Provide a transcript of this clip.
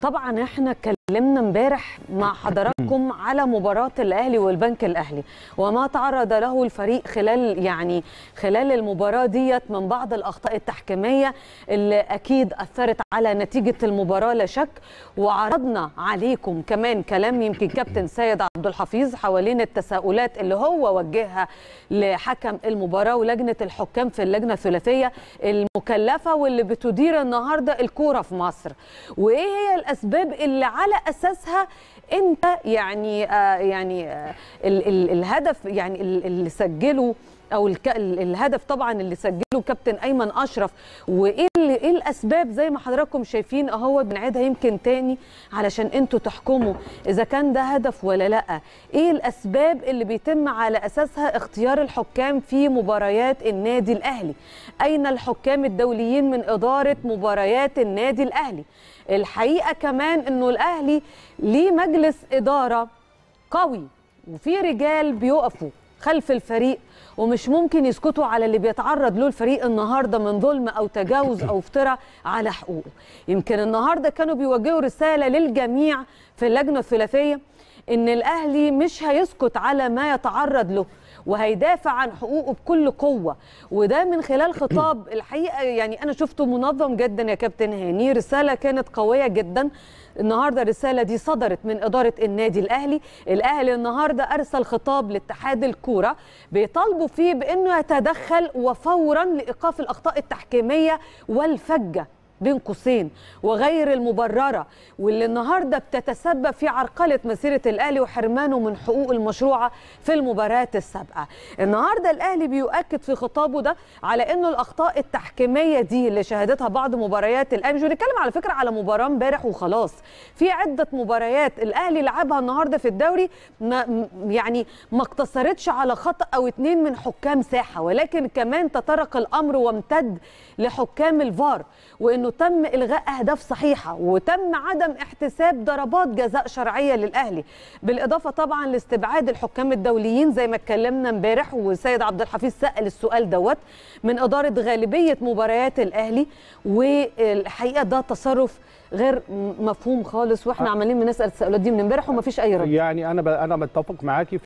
طبعا احنا اتكلمنا امبارح مع حضراتكم على مباراه الاهلي والبنك الاهلي وما تعرض له الفريق خلال يعني خلال المباراه ديت من بعض الاخطاء التحكيميه اللي اكيد اثرت على نتيجه المباراه لا شك وعرضنا عليكم كمان كلام يمكن كابتن سيد عبد الحفيظ حوالين التساؤلات اللي هو وجهها لحكم المباراه ولجنه الحكام في اللجنه الثلاثيه المكلفه واللي بتدير النهارده الكوره في مصر وايه هي الاسباب اللي على اساسها انت يعني آه يعني آه ال ال الهدف يعني اللي سجله او الهدف طبعا اللي سجله كابتن ايمن اشرف وايه اللي... ايه الاسباب زي ما حضراتكم شايفين اهو بنعيدها يمكن تاني علشان انتوا تحكموا اذا كان ده هدف ولا لا ايه الاسباب اللي بيتم على اساسها اختيار الحكام في مباريات النادي الاهلي اين الحكام الدوليين من اداره مباريات النادي الاهلي الحقيقه كمان انه الاهلي ليه مجلس اداره قوي وفي رجال بيقفوا خلف الفريق ومش ممكن يسكتوا على اللي بيتعرض له الفريق النهارده من ظلم او تجاوز او افتراء على حقوقه يمكن النهارده كانوا بيوجهوا رساله للجميع في اللجنه الثلاثيه ان الاهلي مش هيسكت على ما يتعرض له وهيدافع عن حقوقه بكل قوه وده من خلال خطاب الحقيقه يعني انا شفته منظم جدا يا كابتن هاني رساله كانت قويه جدا النهارده الرساله دي صدرت من اداره النادي الاهلي الاهلي النهارده ارسل خطاب لاتحاد الكوره بيطالبوا فيه بانه يتدخل وفورا لايقاف الاخطاء التحكيميه والفجه بين قوسين وغير المبرره واللي النهارده بتتسبب في عرقله مسيره الاهلي وحرمانه من حقوق المشروعه في المباريات السابقه. النهارده الاهلي بيؤكد في خطابه ده على انه الاخطاء التحكيميه دي اللي شهدتها بعض مباريات الاهلي مش بنتكلم على فكره على مباراه امبارح وخلاص، في عده مباريات الاهلي لعبها النهارده في الدوري ما يعني ما اقتصرتش على خطا او اتنين من حكام ساحه ولكن كمان تطرق الامر وامتد لحكام الفار وانه انه تم الغاء اهداف صحيحه وتم عدم احتساب ضربات جزاء شرعيه للاهلي بالاضافه طبعا لاستبعاد الحكام الدوليين زي ما اتكلمنا امبارح والسيد عبد الحفيظ سال السؤال دوت من اداره غالبيه مباريات الاهلي والحقيقه ده تصرف غير مفهوم خالص واحنا عمالين بنسال التساؤلات دي من امبارح ومفيش اي رد يعني انا انا متفق معاكي في